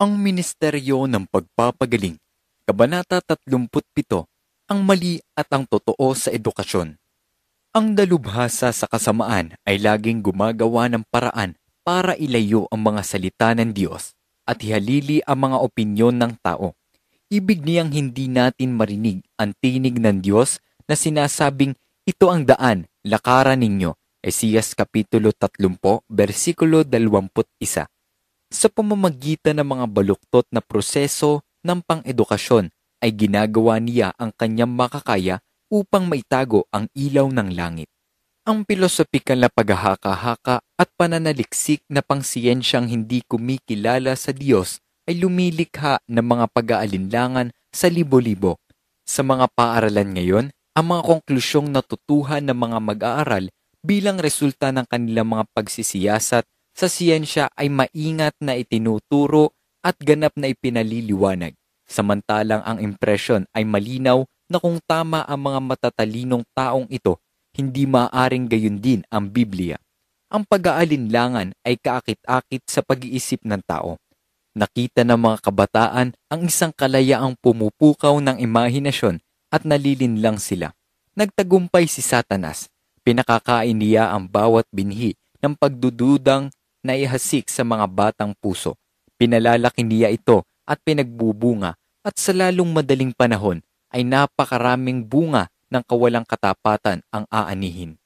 ang Ministeryo ng Pagpapagaling, Kabanata 37, ang mali at ang totoo sa edukasyon. Ang dalubhasa sa kasamaan ay laging gumagawa ng paraan para ilayo ang mga salita ng Diyos at ihalili ang mga opinyon ng tao. Ibig niyang hindi natin marinig ang tinig ng Diyos na sinasabing ito ang daan, lakaran ninyo. Esiyas Kapitulo 30, versikulo 21 sa pamamagitan ng mga baluktot na proseso ng pang-edukasyon ay ginagawa niya ang kanyang makakaya upang maitago ang ilaw ng langit. Ang pilosopikal na paghahaka-haka at pananaliksik na pangsiyensyang hindi kumikilala sa Diyos ay lumilikha ng mga pag-aalinlangan sa libo-libo. Sa mga paaralan ngayon, ang mga konklusyong natutuhan ng mga mag-aaral bilang resulta ng kanilang mga pagsisiyasat sa siyensya ay maingat na itinuturo at ganap na ipinaliliwanag, samantalang ang impresyon ay malinaw na kung tama ang mga matatalinong taong ito, hindi maaaring gayon din ang Biblia. Ang pag-aalinlangan ay kaakit-akit sa pag-iisip ng tao. Nakita ng mga kabataan ang isang kalayaang pumupukaw ng imahinasyon at nalilinlang sila. Nagtagumpay si Satanas. Pinakakain niya ang bawat binhi ng pagdududang na ihasik sa mga batang puso. Pinalalaki niya ito at pinagbubunga at sa lalong madaling panahon ay napakaraming bunga ng kawalang katapatan ang aanihin.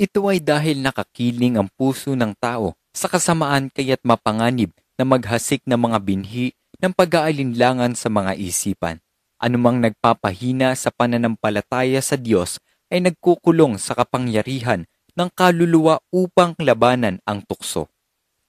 Ito ay dahil nakakiling ang puso ng tao sa kasamaan kaya't mapanganib na maghasik ng mga binhi ng pag-aalinlangan sa mga isipan. Anumang nagpapahina sa pananampalataya sa Diyos ay nagkukulong sa kapangyarihan ng kaluluwa upang labanan ang tukso.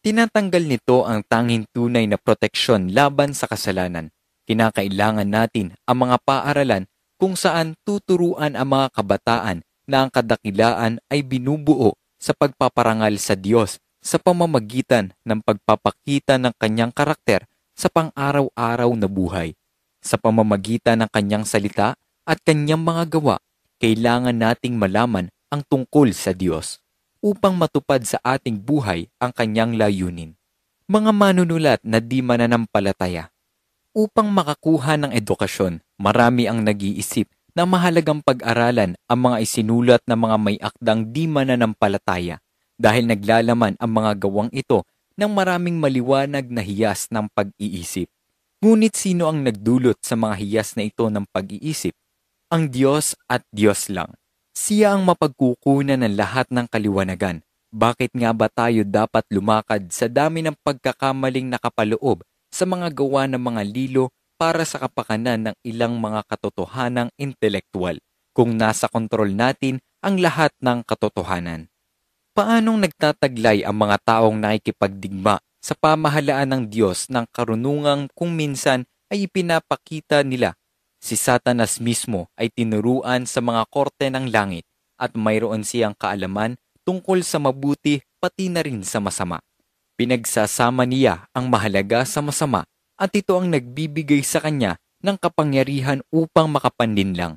Tinatanggal nito ang tanging tunay na proteksyon laban sa kasalanan. Kinakailangan natin ang mga paaralan kung saan tuturuan ang mga kabataan na ang kadakilaan ay binubuo sa pagpaparangal sa Diyos sa pamamagitan ng pagpapakita ng kanyang karakter sa pang-araw-araw na buhay. Sa pamamagitan ng kanyang salita at kanyang mga gawa, kailangan nating malaman ang tungkol sa Diyos upang matupad sa ating buhay ang kanyang layunin. Mga manunulat na di mananampalataya. Upang makakuha ng edukasyon, marami ang nag-iisip na mahalagang pag-aralan ang mga isinulat ng mga may akdang di mananampalataya dahil naglalaman ang mga gawang ito ng maraming maliwanag na hiyas ng pag-iisip. Ngunit sino ang nagdulot sa mga hiyas na ito ng pag-iisip? Ang Diyos at Diyos lang. Siya ang mapagkukunan ng lahat ng kaliwanagan. Bakit nga ba tayo dapat lumakad sa dami ng pagkakamaling nakapaloob sa mga gawa ng mga lilo para sa kapakanan ng ilang mga katotohanang intelektual kung nasa kontrol natin ang lahat ng katotohanan? Paanong nagtataglay ang mga taong nakikipagdigma sa pamahalaan ng Diyos ng karunungang kung minsan ay ipinapakita nila si Satanas mismo ay tinuruan sa mga korte ng langit at mayroon siyang kaalaman tungkol sa mabuti pati na rin sa masama. Pinagsasama niya ang mahalaga sa masama at ito ang nagbibigay sa kanya ng kapangyarihan upang makapandin lang.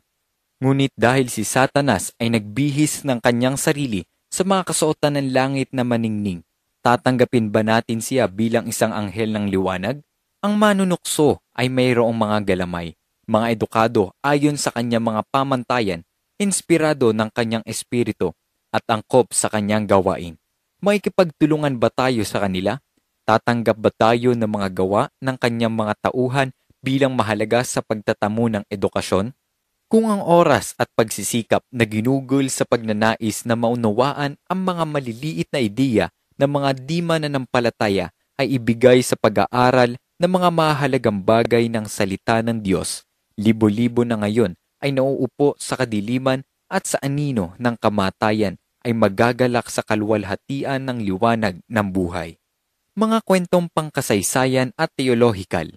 Ngunit dahil si Satanas ay nagbihis ng kanyang sarili sa mga kasuotan ng langit na maningning, tatanggapin ba natin siya bilang isang anghel ng liwanag? Ang manunukso ay mayroong mga galamay mga edukado ayon sa kanyang mga pamantayan, inspirado ng kanyang espiritu at angkop sa kanyang gawain. Maikipagtulungan ba tayo sa kanila? Tatanggap ba tayo ng mga gawa ng kanyang mga tauhan bilang mahalaga sa pagtatamo ng edukasyon? Kung ang oras at pagsisikap na ginugol sa pagnanais na maunawaan ang mga maliliit na ideya ng mga di mananampalataya ay ibigay sa pag-aaral ng mga mahalagang bagay ng salita ng Diyos, libo-libo na ngayon ay nauupo sa kadiliman at sa anino ng kamatayan ay magagalak sa kaluwalhatian ng liwanag ng buhay. Mga kwentong pangkasaysayan at teologikal.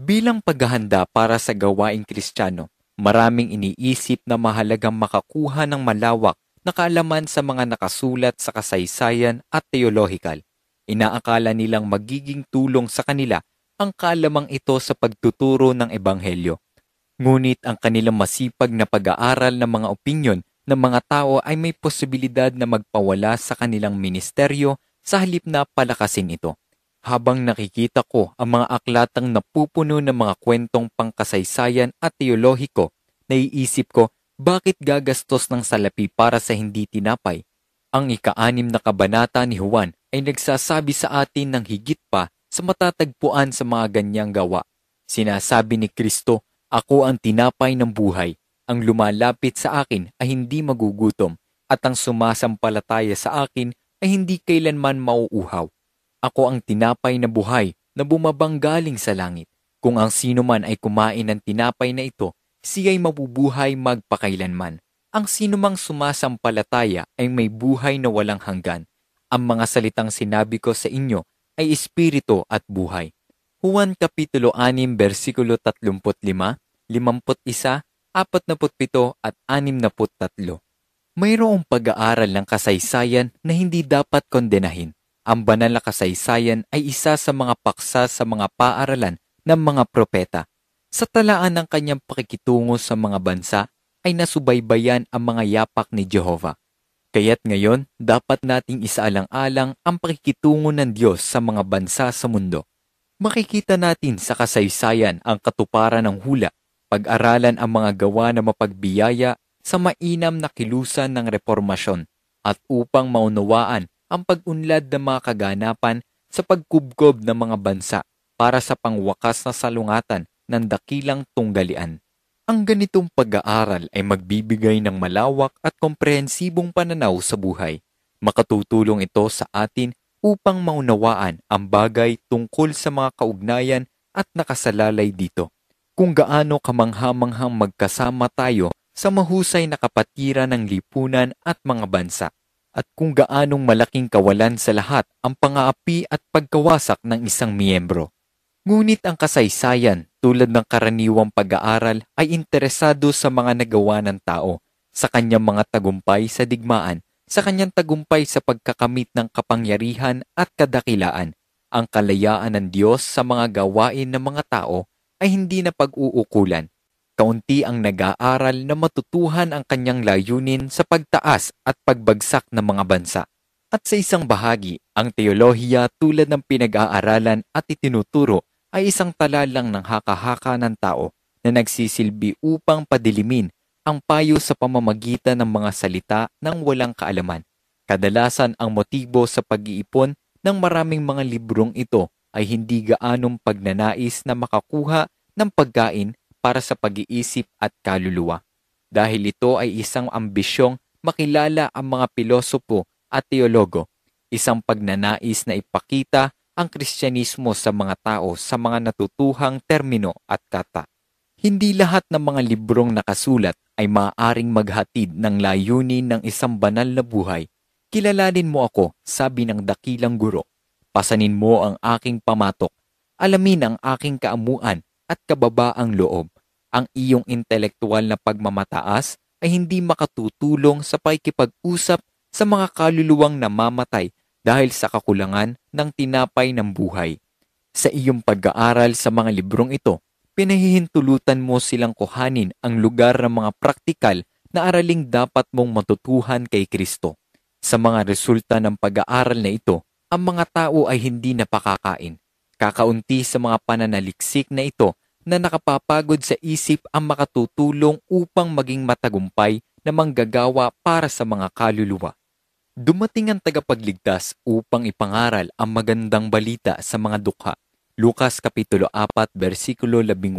Bilang paghahanda para sa gawaing kristyano, maraming iniisip na mahalagang makakuha ng malawak na kaalaman sa mga nakasulat sa kasaysayan at teologikal. Inaakala nilang magiging tulong sa kanila ang kaalamang ito sa pagtuturo ng ebanghelyo Ngunit ang kanilang masipag na pag-aaral ng mga opinyon ng mga tao ay may posibilidad na magpawala sa kanilang ministeryo sa halip na palakasin ito. Habang nakikita ko ang mga aklatang napupuno ng mga kwentong pangkasaysayan at teolohiko, naiisip ko bakit gagastos ng salapi para sa hindi tinapay. Ang ikaanim na kabanata ni Juan ay nagsasabi sa atin ng higit pa sa matatagpuan sa mga ganyang gawa. Sinasabi ni Kristo ako ang tinapay ng buhay, ang lumalapit sa akin ay hindi magugutom, at ang sumasampalataya sa akin ay hindi kailanman mauuhaw. Ako ang tinapay na buhay na bumabang galing sa langit. Kung ang sino man ay kumain ng tinapay na ito, siya'y mabubuhay magpakailanman. Ang sino mang sumasampalataya ay may buhay na walang hanggan. Ang mga salitang sinabi ko sa inyo ay espiritu at buhay. Juan Kapitulo 6, versikulo 35, 51, 47 at 63. Mayroong pag-aaral ng kasaysayan na hindi dapat kondenahin. Ang banal na kasaysayan ay isa sa mga paksa sa mga paaralan ng mga propeta. Sa talaan ng kanyang pakikitungo sa mga bansa ay nasubaybayan ang mga yapak ni Jehovah. Kaya't ngayon, dapat nating isaalang-alang ang pakikitungo ng Diyos sa mga bansa sa mundo makikita natin sa kasaysayan ang katuparan ng hula, pag-aralan ang mga gawa na mapagbiyaya sa mainam na kilusan ng reformasyon at upang maunawaan ang pag-unlad ng mga kaganapan sa pagkubkob ng mga bansa para sa pangwakas na salungatan ng dakilang tunggalian. Ang ganitong pag-aaral ay magbibigay ng malawak at komprehensibong pananaw sa buhay. Makatutulong ito sa atin upang maunawaan ang bagay tungkol sa mga kaugnayan at nakasalalay dito. Kung gaano kamanghamanghang magkasama tayo sa mahusay na kapatiran ng lipunan at mga bansa at kung gaanong malaking kawalan sa lahat ang pangaapi at pagkawasak ng isang miyembro. Ngunit ang kasaysayan tulad ng karaniwang pag-aaral ay interesado sa mga nagawa ng tao, sa kanyang mga tagumpay sa digmaan sa kanyang tagumpay sa pagkakamit ng kapangyarihan at kadakilaan. Ang kalayaan ng Diyos sa mga gawain ng mga tao ay hindi na pag-uukulan. Kaunti ang nag-aaral na matutuhan ang kanyang layunin sa pagtaas at pagbagsak ng mga bansa. At sa isang bahagi, ang teolohiya tulad ng pinag-aaralan at itinuturo ay isang talalang ng haka-haka ng tao na nagsisilbi upang padilimin ang payo sa pamamagitan ng mga salita ng walang kaalaman. Kadalasan ang motibo sa pag-iipon ng maraming mga librong ito ay hindi gaanong pagnanais na makakuha ng pagkain para sa pag-iisip at kaluluwa. Dahil ito ay isang ambisyong makilala ang mga pilosopo at teologo, isang pagnanais na ipakita ang Kristyanismo sa mga tao sa mga natutuhang termino at kata. Hindi lahat ng mga librong nakasulat ay maaaring maghatid ng layunin ng isang banal na buhay. Kilalanin mo ako, sabi ng dakilang guro. Pasanin mo ang aking pamatok, alamin ang aking kaamuan at kababaang loob. Ang iyong intelektual na pagmamataas ay hindi makatutulong sa pakikipag-usap sa mga kaluluwang namamatay dahil sa kakulangan ng tinapay ng buhay. Sa iyong pag-aaral sa mga librong ito, pinahihintulutan mo silang kuhanin ang lugar ng mga praktikal na araling dapat mong matutuhan kay Kristo. Sa mga resulta ng pag-aaral na ito, ang mga tao ay hindi napakakain. Kakaunti sa mga pananaliksik na ito na nakapapagod sa isip ang makatutulong upang maging matagumpay na manggagawa para sa mga kaluluwa. Dumating ang tagapagligtas upang ipangaral ang magandang balita sa mga dukha Lucas Kapitulo 4, versikulo 18.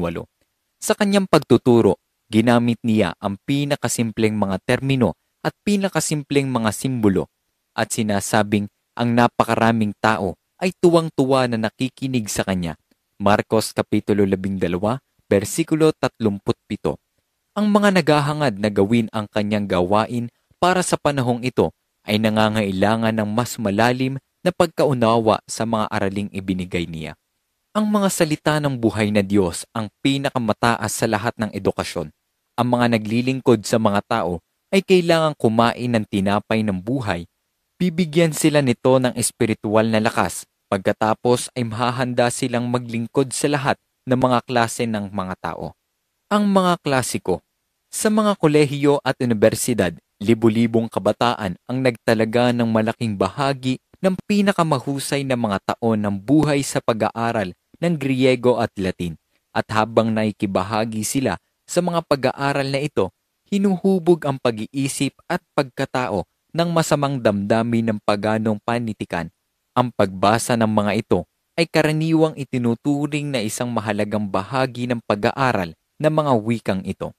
Sa kanyang pagtuturo, ginamit niya ang pinakasimpleng mga termino at pinakasimpleng mga simbolo at sinasabing ang napakaraming tao ay tuwang-tuwa na nakikinig sa kanya. Marcos Kapitulo 12, versikulo 37. Ang mga naghahangad na gawin ang kanyang gawain para sa panahong ito ay nangangailangan ng mas malalim na pagkaunawa sa mga araling ibinigay niya. Ang mga salita ng buhay na Diyos ang pinakamataas sa lahat ng edukasyon. Ang mga naglilingkod sa mga tao ay kailangang kumain ng tinapay ng buhay. Bibigyan sila nito ng espiritual na lakas. Pagkatapos ay mahahanda silang maglingkod sa lahat ng mga klase ng mga tao. Ang mga klasiko. Sa mga kolehiyo at universidad, libu-libong kabataan ang nagtalaga ng malaking bahagi ng pinakamahusay na mga taon ng buhay sa pag-aaral ng Griego at Latin. At habang naikibahagi sila sa mga pag-aaral na ito, hinuhubog ang pag-iisip at pagkatao ng masamang damdamin ng paganong panitikan. Ang pagbasa ng mga ito ay karaniwang itinuturing na isang mahalagang bahagi ng pag-aaral ng mga wikang ito.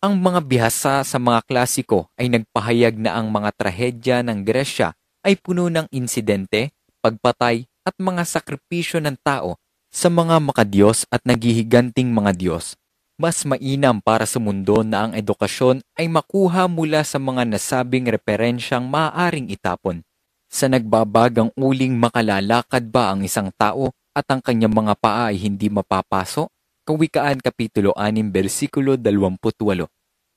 Ang mga bihasa sa mga klasiko ay nagpahayag na ang mga trahedya ng Gresya ay puno ng insidente, pagpatay at mga sakripisyo ng tao sa mga makadiyos at naghihiganting mga Diyos. Mas mainam para sa mundo na ang edukasyon ay makuha mula sa mga nasabing referensyang maaaring itapon. Sa nagbabagang uling makalalakad ba ang isang tao at ang kanyang mga paa ay hindi mapapaso? Kawikaan Kapitulo 6, versikulo 28.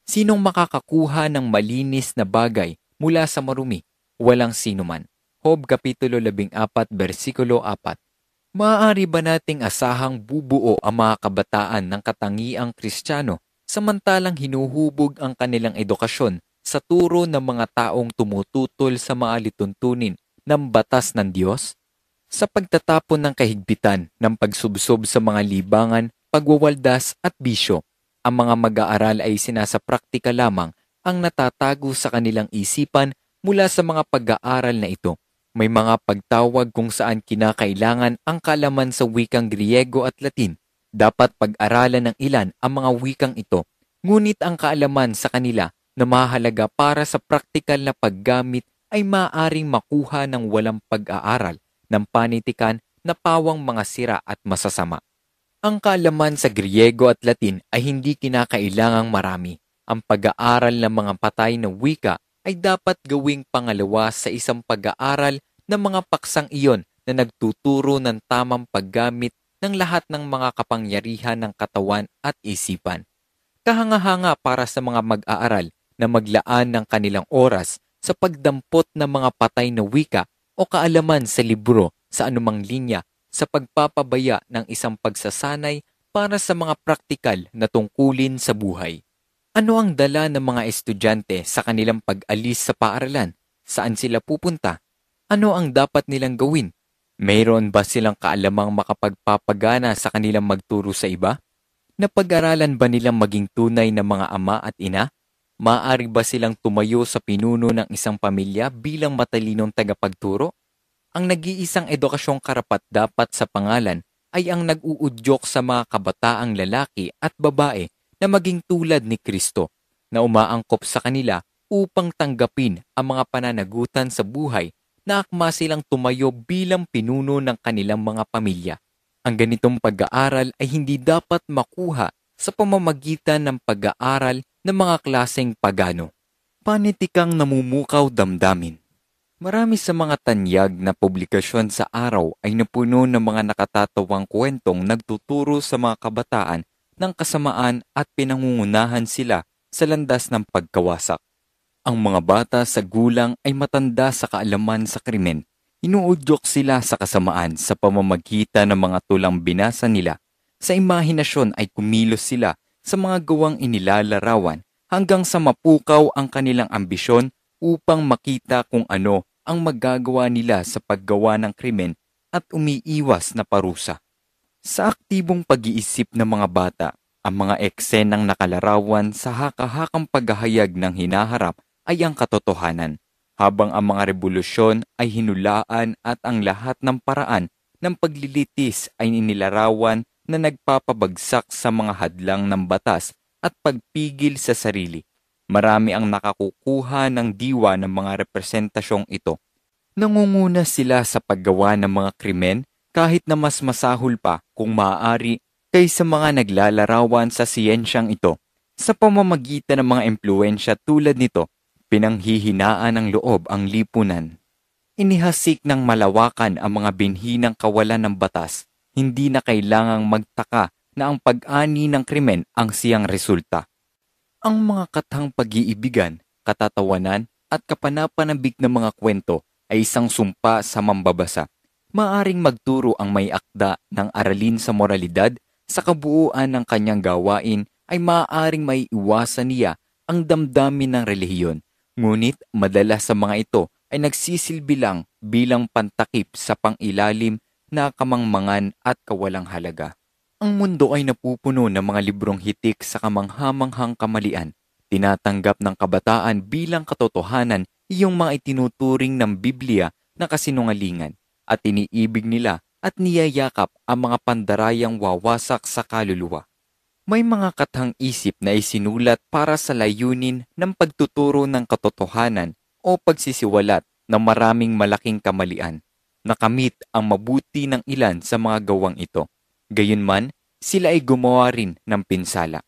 Sinong makakakuha ng malinis na bagay mula sa marumi? Walang sinuman. Hob Kapitulo 14, versikulo 4. Maaari ba nating asahang bubuo ang mga kabataan ng katangiang kristyano samantalang hinuhubog ang kanilang edukasyon sa turo ng mga taong tumututol sa mga lituntunin ng batas ng Diyos? Sa pagtatapon ng kahigpitan ng pagsubsob sa mga libangan, pagwawaldas at bisyo, ang mga mag-aaral ay sinasapraktika lamang ang natatago sa kanilang isipan mula sa mga pag-aaral na ito may mga pagtawag kung saan kinakailangan ang kalaman sa wikang Griego at Latin. Dapat pag-aralan ng ilan ang mga wikang ito, ngunit ang kaalaman sa kanila na mahalaga para sa praktikal na paggamit ay maaring makuha ng walang pag-aaral ng panitikan na pawang mga sira at masasama. Ang kaalaman sa Griego at Latin ay hindi kinakailangang marami. Ang pag-aaral ng mga patay na wika ay dapat gawing pangalawa sa isang pag-aaral ng mga paksang iyon na nagtuturo ng tamang paggamit ng lahat ng mga kapangyarihan ng katawan at isipan. Kahangahanga para sa mga mag-aaral na maglaan ng kanilang oras sa pagdampot ng mga patay na wika o kaalaman sa libro sa anumang linya sa pagpapabaya ng isang pagsasanay para sa mga praktikal na tungkulin sa buhay. Ano ang dala ng mga estudyante sa kanilang pag-alis sa paaralan? Saan sila pupunta? Ano ang dapat nilang gawin? Mayroon ba silang kaalamang makapagpapagana sa kanilang magturo sa iba? Napag-aralan ba nilang maging tunay na mga ama at ina? Maaari ba silang tumayo sa pinuno ng isang pamilya bilang matalinong tagapagturo? Ang nag-iisang edukasyong karapat dapat sa pangalan ay ang nag-uudyok sa mga kabataang lalaki at babae na maging tulad ni Kristo na umaangkop sa kanila upang tanggapin ang mga pananagutan sa buhay na akma silang tumayo bilang pinuno ng kanilang mga pamilya. Ang ganitong pag-aaral ay hindi dapat makuha sa pamamagitan ng pag-aaral ng mga klaseng pagano. Panitikang namumukaw damdamin. Marami sa mga tanyag na publikasyon sa araw ay napuno ng mga nakatatawang kwentong nagtuturo sa mga kabataan ng kasamaan at pinangungunahan sila sa landas ng pagkawasak. Ang mga bata sa gulang ay matanda sa kaalaman sa krimen. Inuudyok sila sa kasamaan sa pamamagitan ng mga tulang binasa nila. Sa imahinasyon ay kumilos sila sa mga gawang inilalarawan hanggang sa mapukaw ang kanilang ambisyon upang makita kung ano ang magagawa nila sa paggawa ng krimen at umiiwas na parusa. Sa aktibong pag-iisip ng mga bata, ang mga eksenang nakalarawan sa hakahakang paghahayag ng hinaharap ay ang katotohanan, habang ang mga rebolusyon ay hinulaan at ang lahat ng paraan ng paglilitis ay inilarawan na nagpapabagsak sa mga hadlang ng batas at pagpigil sa sarili. Marami ang nakakukuha ng diwa ng mga representasyong ito. Nangunguna sila sa paggawa ng mga krimen kahit na mas masahol pa kung maaari kaysa mga naglalarawan sa siyensyang ito. Sa pamamagitan ng mga impluensya tulad nito, pinanghihinaan ng loob ang lipunan. Inihasik ng malawakan ang mga binhi ng kawalan ng batas, hindi na kailangang magtaka na ang pag-ani ng krimen ang siyang resulta. Ang mga kathang pag-iibigan, katatawanan at kapanapanabik ng mga kwento ay isang sumpa sa mambabasa maaring magturo ang may akda ng aralin sa moralidad sa kabuuan ng kanyang gawain ay maaaring may iwasan niya ang damdamin ng relihiyon. Ngunit madalas sa mga ito ay nagsisilbi lang bilang pantakip sa pangilalim na kamangmangan at kawalang halaga. Ang mundo ay napupuno ng mga librong hitik sa kamanghamanghang kamalian. Tinatanggap ng kabataan bilang katotohanan iyong mga itinuturing ng Biblia na kasinungalingan at iniibig nila at niyayakap ang mga pandarayang wawasak sa kaluluwa. May mga kathang isip na isinulat para sa layunin ng pagtuturo ng katotohanan o pagsisiwalat ng maraming malaking kamalian. Nakamit ang mabuti ng ilan sa mga gawang ito. Gayunman, sila ay gumawa rin ng pinsala.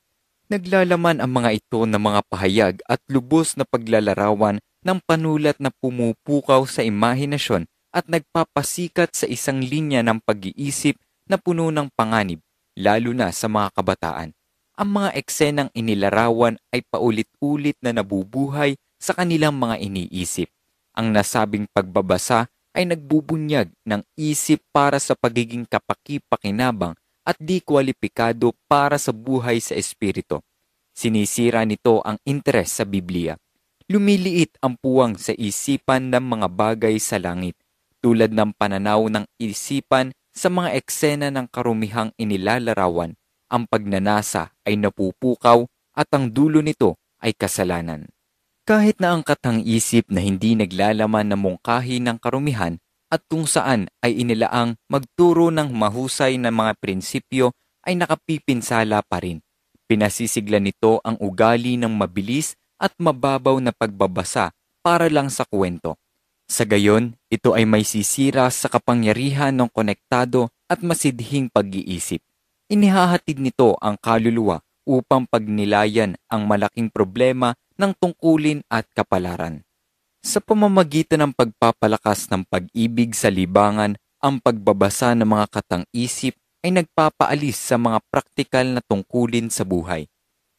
Naglalaman ang mga ito ng mga pahayag at lubos na paglalarawan ng panulat na pumupukaw sa imahinasyon at nagpapasikat sa isang linya ng pag-iisip na puno ng panganib, lalo na sa mga kabataan. Ang mga eksenang inilarawan ay paulit-ulit na nabubuhay sa kanilang mga iniisip. Ang nasabing pagbabasa ay nagbubunyag ng isip para sa pagiging kapaki-pakinabang at di kwalipikado para sa buhay sa espirito. Sinisira nito ang interes sa Biblia lumiliit ang puwang sa isipan ng mga bagay sa langit tulad ng pananaw ng isipan sa mga eksena ng karumihang inilalarawan, ang pagnanasa ay napupukaw at ang dulo nito ay kasalanan. Kahit na angkat ang isip na hindi naglalaman ng mungkahi ng karumihan at kung saan ay inilaang magturo ng mahusay na mga prinsipyo ay nakapipinsala pa rin. Pinasisigla nito ang ugali ng mabilis at mababaw na pagbabasa para lang sa kwento sa gayon, ito ay may sisira sa kapangyarihan ng konektado at masidhing pag-iisip. Inihahatid nito ang kaluluwa upang pagnilayan ang malaking problema ng tungkulin at kapalaran. Sa pamamagitan ng pagpapalakas ng pag-ibig sa libangan, ang pagbabasa ng mga katang-isip ay nagpapaalis sa mga praktikal na tungkulin sa buhay.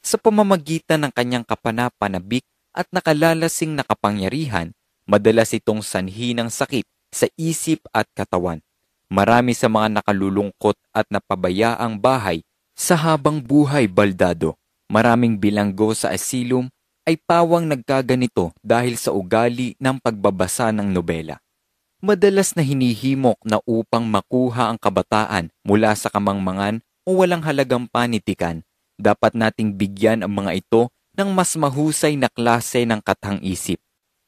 Sa pamamagitan ng kanyang kapanapanabik at nakalalasing nakapangyarihan, Madalas itong sanhi ng sakit sa isip at katawan. Marami sa mga nakalulungkot at napabayaang bahay sa habang buhay baldado. Maraming bilanggo sa asilum ay pawang nagkaganito dahil sa ugali ng pagbabasa ng nobela. Madalas na hinihimok na upang makuha ang kabataan mula sa kamangmangan o walang halagang panitikan, dapat nating bigyan ang mga ito ng mas mahusay na klase ng kathang-isip.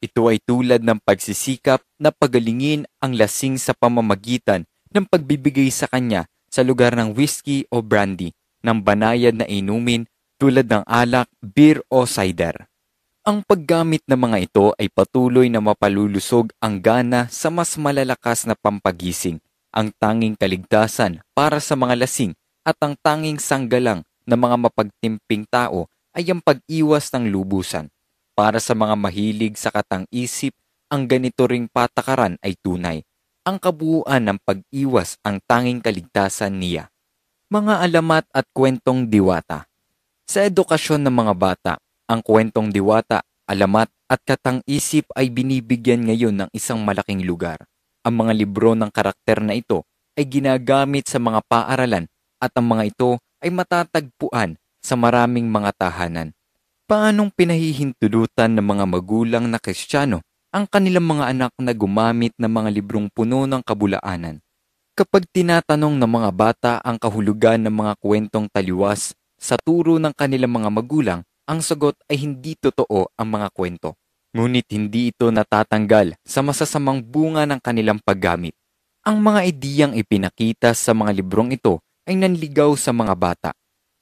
Ito ay tulad ng pagsisikap na pagalingin ang lasing sa pamamagitan ng pagbibigay sa kanya sa lugar ng whiskey o brandy ng banayad na inumin tulad ng alak, beer o cider. Ang paggamit ng mga ito ay patuloy na mapalulusog ang gana sa mas malalakas na pampagising, ang tanging kaligtasan para sa mga lasing at ang tanging sanggalang ng mga mapagtimping tao ay ang pag-iwas ng lubusan. Para sa mga mahilig sa katang-isip, ang ganito ring patakaran ay tunay. Ang kabuuan ng pag-iwas ang tanging kaligtasan niya. Mga alamat at kwentong diwata. Sa edukasyon ng mga bata, ang kwentong diwata, alamat at katang-isip ay binibigyan ngayon ng isang malaking lugar. Ang mga libro ng karakter na ito ay ginagamit sa mga paaralan at ang mga ito ay matatagpuan sa maraming mga tahanan paanong pinahihintulutan ng mga magulang na kristyano ang kanilang mga anak na gumamit ng mga librong puno ng kabulaanan. Kapag tinatanong ng mga bata ang kahulugan ng mga kwentong taliwas sa turo ng kanilang mga magulang, ang sagot ay hindi totoo ang mga kwento. Ngunit hindi ito natatanggal sa masasamang bunga ng kanilang paggamit. Ang mga ideyang ipinakita sa mga librong ito ay nanligaw sa mga bata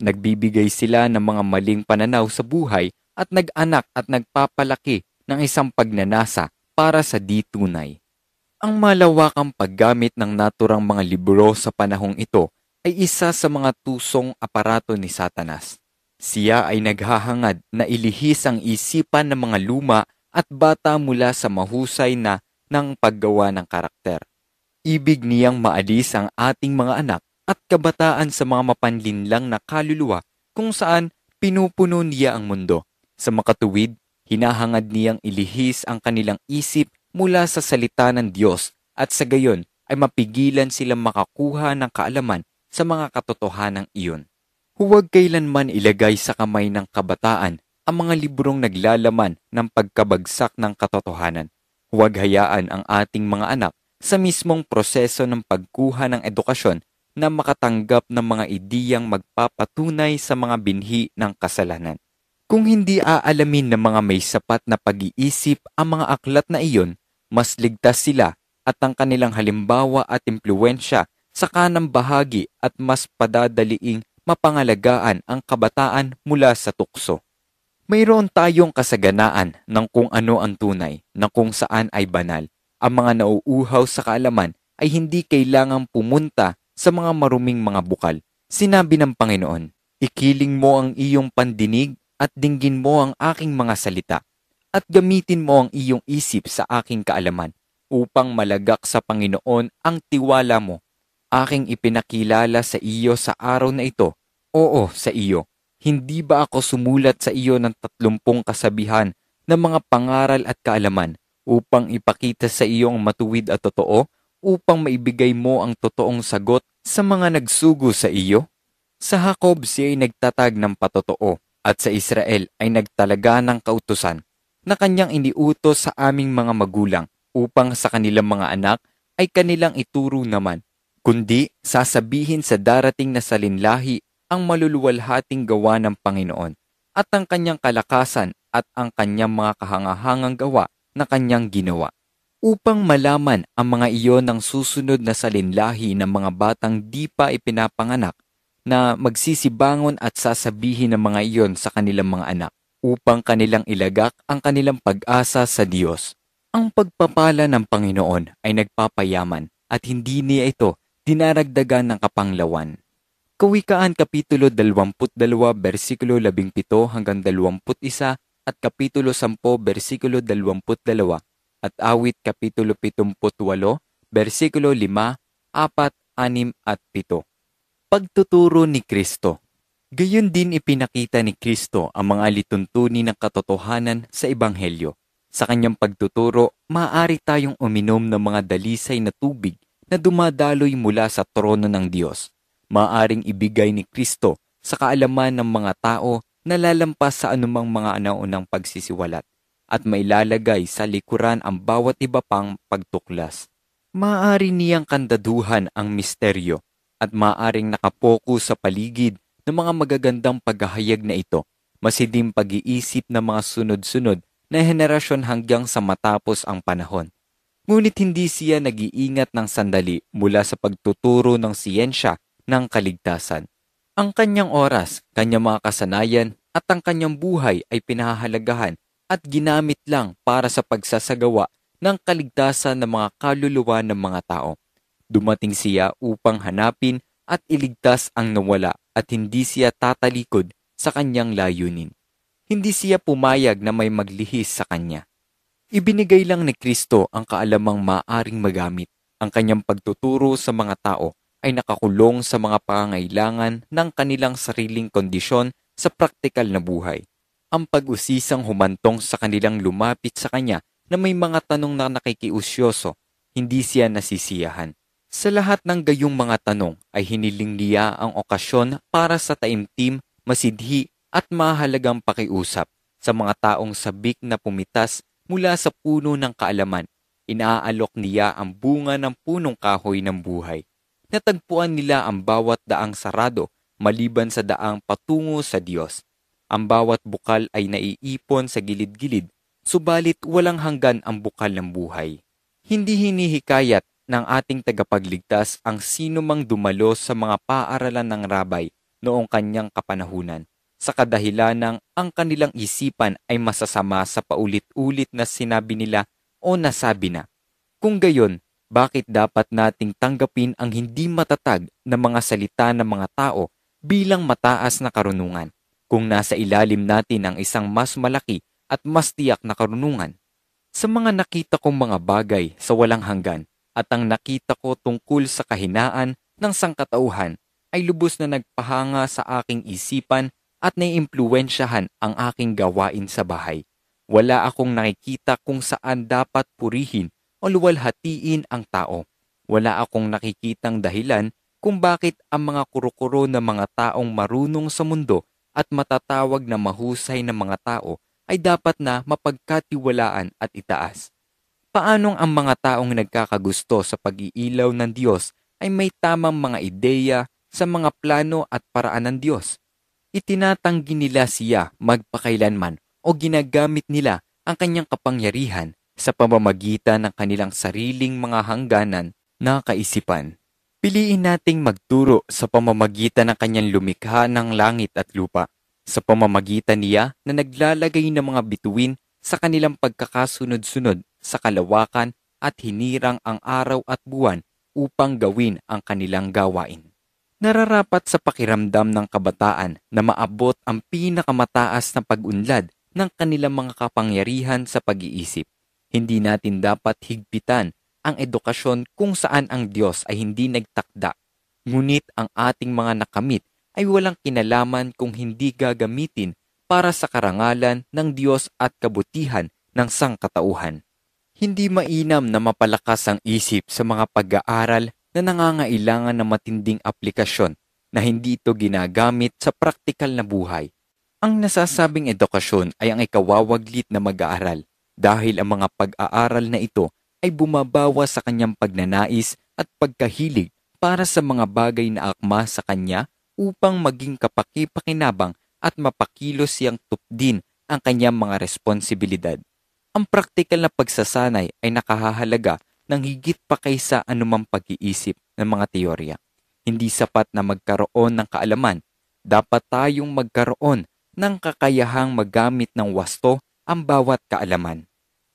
Nagbibigay sila ng mga maling pananaw sa buhay at nag-anak at nagpapalaki ng isang pagnanasa para sa ditunay. Ang malawakang paggamit ng naturang mga libro sa panahong ito ay isa sa mga tusong aparato ni Satanas. Siya ay naghahangad na ilihis ang isipan ng mga luma at bata mula sa mahusay na ng paggawa ng karakter. Ibig niyang maalis ang ating mga anak at kabataan sa mga mapanlinlang na kaluluwa kung saan pinupuno niya ang mundo. Sa makatuwid, hinahangad niyang ilihis ang kanilang isip mula sa salita ng Diyos at sa gayon ay mapigilan silang makakuha ng kaalaman sa mga katotohanang iyon. Huwag kailanman ilagay sa kamay ng kabataan ang mga librong naglalaman ng pagkabagsak ng katotohanan. Huwag hayaan ang ating mga anak sa mismong proseso ng pagkuha ng edukasyon na makatanggap ng mga ideyang magpapatunay sa mga binhi ng kasalanan. Kung hindi aalamin ng mga may sapat na pag-iisip ang mga aklat na iyon, mas ligtas sila at ang kanilang halimbawa at impluensya sa kanang bahagi at mas padadaliing mapangalagaan ang kabataan mula sa tukso. Mayroon tayong kasaganaan ng kung ano ang tunay, na kung saan ay banal. Ang mga nauuhaw sa kaalaman ay hindi kailangang pumunta sa mga maruming mga bukal. Sinabi ng Panginoon, Ikiling mo ang iyong pandinig at dinggin mo ang aking mga salita at gamitin mo ang iyong isip sa aking kaalaman upang malagak sa Panginoon ang tiwala mo. Aking ipinakilala sa iyo sa araw na ito. Oo, sa iyo. Hindi ba ako sumulat sa iyo ng tatlumpung kasabihan ng mga pangaral at kaalaman upang ipakita sa iyo ang matuwid at totoo upang maibigay mo ang totoong sagot sa mga nagsugo sa iyo? Sa Jacob siya ay nagtatag ng patotoo at sa Israel ay nagtalaga ng kautusan na kanyang iniutos sa aming mga magulang upang sa kanilang mga anak ay kanilang ituro naman, kundi sasabihin sa darating na salinlahi ang maluluwalhating gawa ng Panginoon at ang kanyang kalakasan at ang kanyang mga kahangahangang gawa na kanyang ginawa upang malaman ang mga iyon ng susunod na salinlahi ng mga batang di pa ipinapanganak na magsisibangon at sasabihin ng mga iyon sa kanilang mga anak upang kanilang ilagak ang kanilang pag-asa sa Diyos. Ang pagpapala ng Panginoon ay nagpapayaman at hindi niya ito dinaragdagan ng kapanglawan. Kawikaan Kapitulo 22, versikulo 17 hanggang 21 at Kapitulo 10, versikulo 22 at awit kapitulo 78, versikulo 5, 4, 6 at 7. Pagtuturo ni Kristo Gayon din ipinakita ni Kristo ang mga alituntunin ng katotohanan sa Ebanghelyo. Sa kanyang pagtuturo, maaari tayong uminom ng mga dalisay na tubig na dumadaloy mula sa trono ng Diyos. Maaring ibigay ni Kristo sa kaalaman ng mga tao na lalampas sa anumang mga anaunang pagsisiwalat at may mailalagay sa likuran ang bawat iba pang pagtuklas. Maaari niyang kandaduhan ang misteryo at maaring nakapokus sa paligid ng mga magagandang paghahayag na ito, masidim pag-iisip ng mga sunod-sunod na henerasyon hanggang sa matapos ang panahon. Ngunit hindi siya nag-iingat ng sandali mula sa pagtuturo ng siyensya ng kaligtasan. Ang kanyang oras, kanyang mga kasanayan, at ang kanyang buhay ay pinahahalagahan at ginamit lang para sa pagsasagawa ng kaligtasan ng mga kaluluwa ng mga tao. Dumating siya upang hanapin at iligtas ang nawala at hindi siya tatalikod sa kanyang layunin. Hindi siya pumayag na may maglihis sa kanya. Ibinigay lang ni Kristo ang kaalamang maaring magamit. Ang kanyang pagtuturo sa mga tao ay nakakulong sa mga pangangailangan ng kanilang sariling kondisyon sa praktikal na buhay ang pag-usisang humantong sa kanilang lumapit sa kanya na may mga tanong na nakikiusyoso, hindi siya nasisiyahan. Sa lahat ng gayong mga tanong ay hiniling niya ang okasyon para sa taimtim, masidhi at mahalagang pakiusap sa mga taong sabik na pumitas mula sa puno ng kaalaman. Inaalok niya ang bunga ng punong kahoy ng buhay. Natagpuan nila ang bawat daang sarado maliban sa daang patungo sa Diyos. Ang bawat bukal ay naiipon sa gilid-gilid, subalit walang hanggan ang bukal ng buhay. Hindi hinihikayat ng ating tagapagligtas ang sino mang dumalo sa mga paaralan ng rabay noong kanyang kapanahunan sa kadahilan ng ang kanilang isipan ay masasama sa paulit-ulit na sinabi nila o nasabi na. Kung gayon, bakit dapat nating tanggapin ang hindi matatag na mga salita ng mga tao bilang mataas na karunungan? kung nasa ilalim natin ang isang mas malaki at mas tiyak na karunungan. Sa mga nakita kong mga bagay sa walang hanggan at ang nakita ko tungkol sa kahinaan ng sangkatauhan ay lubos na nagpahanga sa aking isipan at naiimpluwensyahan ang aking gawain sa bahay. Wala akong nakikita kung saan dapat purihin o luwalhatiin ang tao. Wala akong nakikitang dahilan kung bakit ang mga kurukuro ng mga taong marunong sa mundo at matatawag na mahusay ng mga tao ay dapat na mapagkatiwalaan at itaas. Paanong ang mga taong nagkakagusto sa pag-iilaw ng Diyos ay may tamang mga ideya sa mga plano at paraan ng Diyos? Itinatanggi nila siya magpakailanman o ginagamit nila ang kanyang kapangyarihan sa pamamagitan ng kanilang sariling mga hangganan na kaisipan. Piliin nating magturo sa pamamagitan ng kanyang lumikha ng langit at lupa, sa pamamagitan niya na naglalagay ng mga bituin sa kanilang pagkakasunod-sunod sa kalawakan at hinirang ang araw at buwan upang gawin ang kanilang gawain. Nararapat sa pakiramdam ng kabataan na maabot ang pinakamataas na pag-unlad ng kanilang mga kapangyarihan sa pag-iisip. Hindi natin dapat higpitan ang edukasyon kung saan ang Diyos ay hindi nagtakda, ngunit ang ating mga nakamit ay walang kinalaman kung hindi gagamitin para sa karangalan ng Diyos at kabutihan ng sangkatauhan. Hindi mainam na mapalakas ang isip sa mga pag-aaral na nangangailangan ng matinding aplikasyon na hindi ito ginagamit sa praktikal na buhay. Ang nasasabing edukasyon ay ang ikawawaglit na mag-aaral dahil ang mga pag-aaral na ito ay bumabawa sa kanyang pagnanais at pagkahilig para sa mga bagay na akma sa kanya upang maging kapakipakinabang at mapakilos siyang tupdin ang kanyang mga responsibilidad. Ang praktikal na pagsasanay ay nakahahalaga ng higit pa kaysa anumang pag-iisip ng mga teorya. Hindi sapat na magkaroon ng kaalaman, dapat tayong magkaroon ng kakayahang magamit ng wasto ang bawat kaalaman.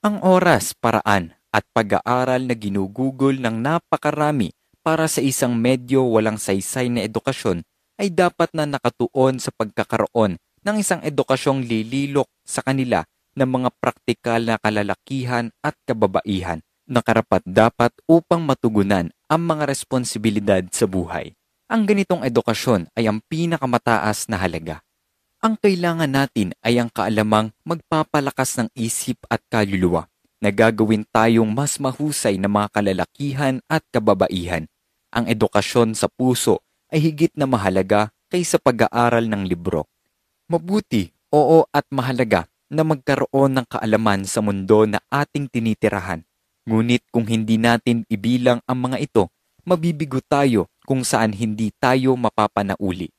Ang oras, paraan at pag-aaral na ginugugol ng napakarami para sa isang medyo walang saysay na edukasyon ay dapat na nakatuon sa pagkakaroon ng isang edukasyong lililok sa kanila ng mga praktikal na kalalakihan at kababaihan na karapat dapat upang matugunan ang mga responsibilidad sa buhay. Ang ganitong edukasyon ay ang pinakamataas na halaga. Ang kailangan natin ay ang kaalamang magpapalakas ng isip at kaluluwa nagagawin tayong mas mahusay na mga kalalakihan at kababaihan. Ang edukasyon sa puso ay higit na mahalaga kaysa pag-aaral ng libro. Mabuti, oo at mahalaga na magkaroon ng kaalaman sa mundo na ating tinitirahan. Ngunit kung hindi natin ibilang ang mga ito, mabibigo tayo kung saan hindi tayo mapapanauli.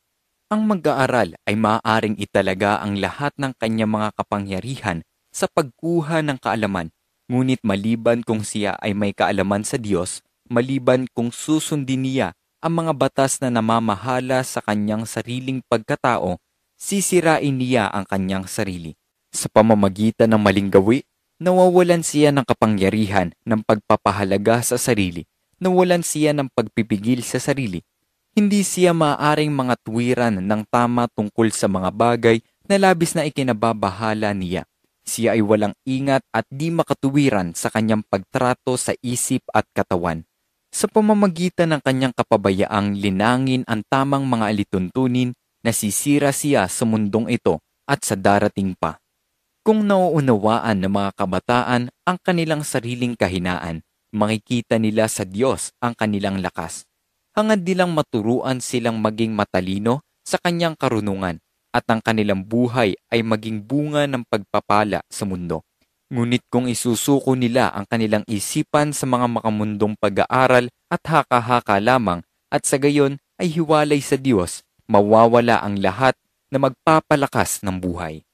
Ang mag-aaral ay maaaring italaga ang lahat ng kanyang mga kapangyarihan sa pagkuha ng kaalaman Ngunit maliban kung siya ay may kaalaman sa Diyos, maliban kung susundin niya ang mga batas na namamahala sa kanyang sariling pagkatao, sisirain niya ang kanyang sarili. Sa pamamagitan ng maling gawi, nawawalan siya ng kapangyarihan ng pagpapahalaga sa sarili, nawalan siya ng pagpipigil sa sarili. Hindi siya maaaring mga tuwiran ng tama tungkol sa mga bagay na labis na ikinababahala niya. Siya ay walang ingat at di makatuwiran sa kanyang pagtrato sa isip at katawan. Sa pamamagitan ng kanyang kapabayaang linangin ang tamang mga alituntunin, nasisira siya sa mundong ito at sa darating pa. Kung nauunawaan ng mga kabataan ang kanilang sariling kahinaan, makikita nila sa Diyos ang kanilang lakas. Hangad nilang maturuan silang maging matalino sa kanyang karunungan at ang kanilang buhay ay maging bunga ng pagpapala sa mundo. Ngunit kung isusuko nila ang kanilang isipan sa mga makamundong pag-aaral at haka-haka lamang at sa gayon ay hiwalay sa Diyos, mawawala ang lahat na magpapalakas ng buhay.